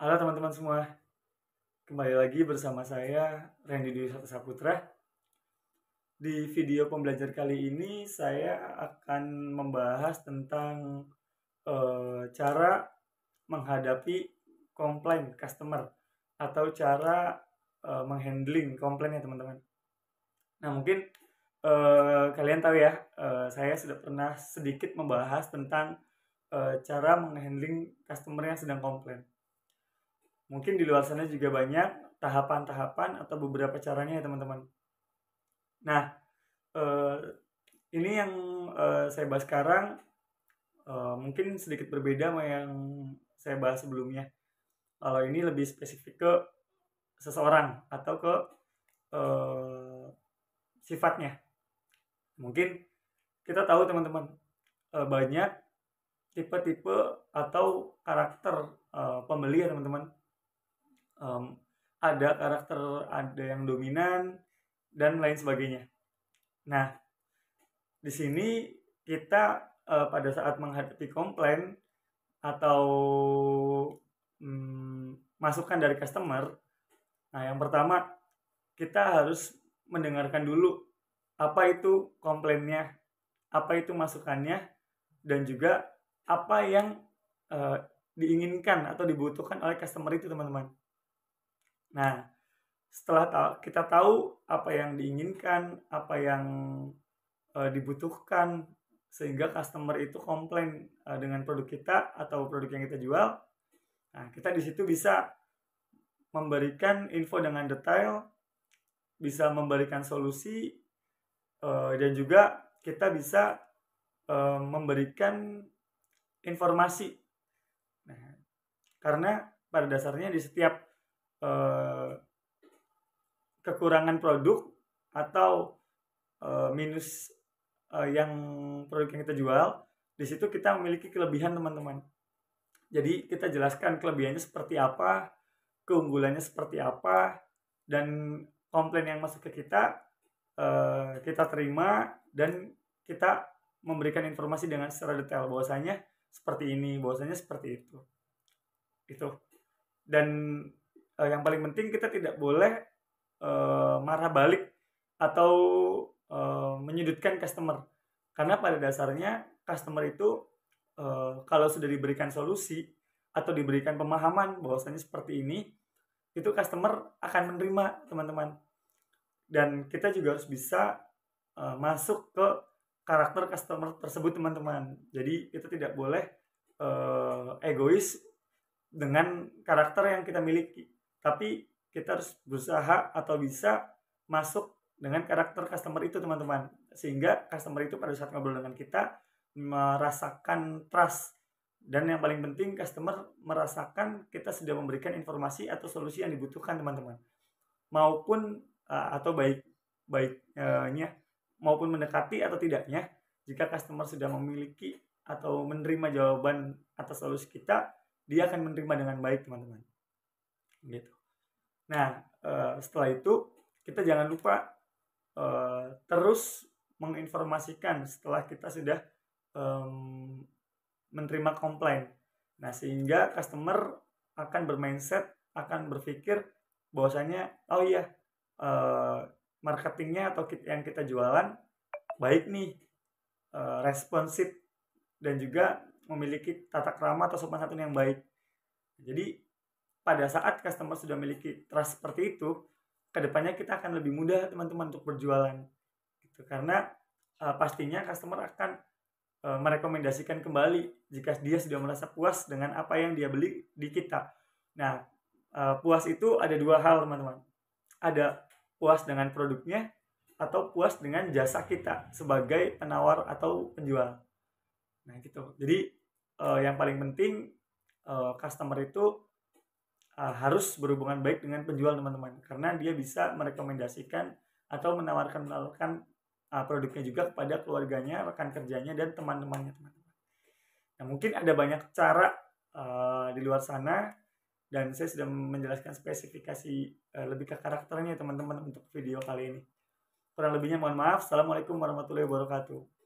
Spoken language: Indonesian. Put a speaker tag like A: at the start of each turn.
A: Halo teman-teman semua, kembali lagi bersama saya Randy Dwi Saputra. Di video pembelajar kali ini saya akan membahas tentang e, cara menghadapi komplain customer atau cara e, menghandling ya teman-teman. Nah mungkin e, kalian tahu ya, e, saya sudah pernah sedikit membahas tentang cara menghandling customer yang sedang komplain mungkin di luar sana juga banyak tahapan-tahapan atau beberapa caranya ya teman-teman nah eh, ini yang eh, saya bahas sekarang eh, mungkin sedikit berbeda sama yang saya bahas sebelumnya kalau ini lebih spesifik ke seseorang atau ke eh, sifatnya mungkin kita tahu teman-teman eh, banyak tipe-tipe atau karakter eh, pembeli ya teman-teman um, ada karakter ada yang dominan dan lain sebagainya. Nah, di sini kita uh, pada saat menghadapi komplain atau um, masukan dari customer, nah yang pertama kita harus mendengarkan dulu apa itu komplainnya, apa itu masukannya, dan juga apa yang uh, diinginkan atau dibutuhkan oleh customer itu teman-teman Nah, setelah ta kita tahu apa yang diinginkan, apa yang e, dibutuhkan, sehingga customer itu komplain e, dengan produk kita atau produk yang kita jual, nah kita di situ bisa memberikan info dengan detail, bisa memberikan solusi, e, dan juga kita bisa e, memberikan informasi. Nah, karena pada dasarnya di setiap uh, kekurangan produk atau uh, minus uh, yang produk yang kita jual di situ kita memiliki kelebihan teman-teman jadi kita jelaskan kelebihannya seperti apa keunggulannya seperti apa dan komplain yang masuk ke kita uh, kita terima dan kita memberikan informasi dengan secara detail bahwasanya seperti ini bahwasanya seperti itu itu dan uh, yang paling penting kita tidak boleh uh, marah balik atau uh, menyudutkan customer karena pada dasarnya customer itu uh, kalau sudah diberikan solusi atau diberikan pemahaman bahwasanya seperti ini itu customer akan menerima teman-teman dan kita juga harus bisa uh, masuk ke karakter customer tersebut teman-teman jadi kita tidak boleh uh, egois dengan karakter yang kita miliki tapi kita harus berusaha atau bisa masuk dengan karakter customer itu teman-teman sehingga customer itu pada saat ngobrol dengan kita merasakan trust dan yang paling penting customer merasakan kita sudah memberikan informasi atau solusi yang dibutuhkan teman-teman maupun eh, atau baik baiknya maupun mendekati atau tidaknya jika customer sudah memiliki atau menerima jawaban atas solusi kita dia akan menerima dengan baik teman-teman gitu nah eh, setelah itu kita jangan lupa eh, terus menginformasikan setelah kita sudah menerima komplain nah sehingga customer akan bermindset akan berpikir bahwasanya oh iya eh, marketingnya atau yang kita jualan baik nih responsif dan juga memiliki tata krama atau sopan santun yang baik jadi pada saat customer sudah memiliki trust seperti itu kedepannya kita akan lebih mudah teman-teman untuk berjualan gitu karena uh, pastinya customer akan uh, merekomendasikan kembali jika dia sudah merasa puas dengan apa yang dia beli di kita nah uh, puas itu ada dua hal teman-teman ada puas dengan produknya atau puas dengan jasa kita sebagai penawar atau penjual. Nah gitu. Jadi uh, yang paling penting uh, customer itu uh, harus berhubungan baik dengan penjual teman-teman karena dia bisa merekomendasikan atau menawarkan menawarkan uh, produknya juga kepada keluarganya, rekan kerjanya dan teman-temannya teman-teman. Nah mungkin ada banyak cara uh, di luar sana dan saya sudah menjelaskan spesifikasi uh, lebih ke karakternya teman-teman untuk video kali ini. Kurang lebihnya mohon maaf. Assalamualaikum warahmatullahi wabarakatuh.